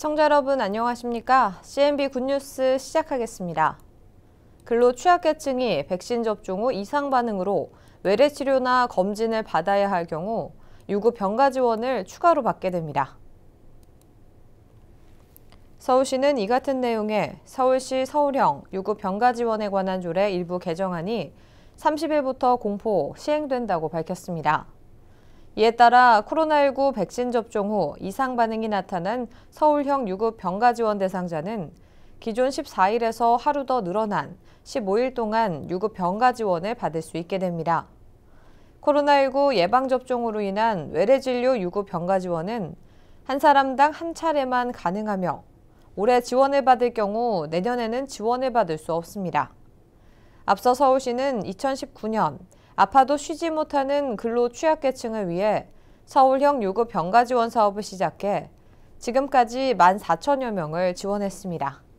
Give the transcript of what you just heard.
시청자 여러분 안녕하십니까? CNB 굿뉴스 시작하겠습니다. 근로 취약계층이 백신 접종 후 이상 반응으로 외래 치료나 검진을 받아야 할 경우 유구 병가 지원을 추가로 받게 됩니다. 서울시는 이 같은 내용의 서울시 서울형 유구 병가 지원에 관한 조례 일부 개정안이 30일부터 공포, 시행된다고 밝혔습니다. 이에 따라 코로나19 백신 접종 후 이상 반응이 나타난 서울형 유급 병가 지원 대상자는 기존 14일에서 하루 더 늘어난 15일 동안 유급 병가 지원을 받을 수 있게 됩니다. 코로나19 예방접종으로 인한 외래진료 유급 병가 지원은 한 사람당 한 차례만 가능하며 올해 지원을 받을 경우 내년에는 지원을 받을 수 없습니다. 앞서 서울시는 2019년 아파도 쉬지 못하는 근로 취약계층을 위해 서울형 유급 병가 지원 사업을 시작해 지금까지 1만 4천여 명을 지원했습니다.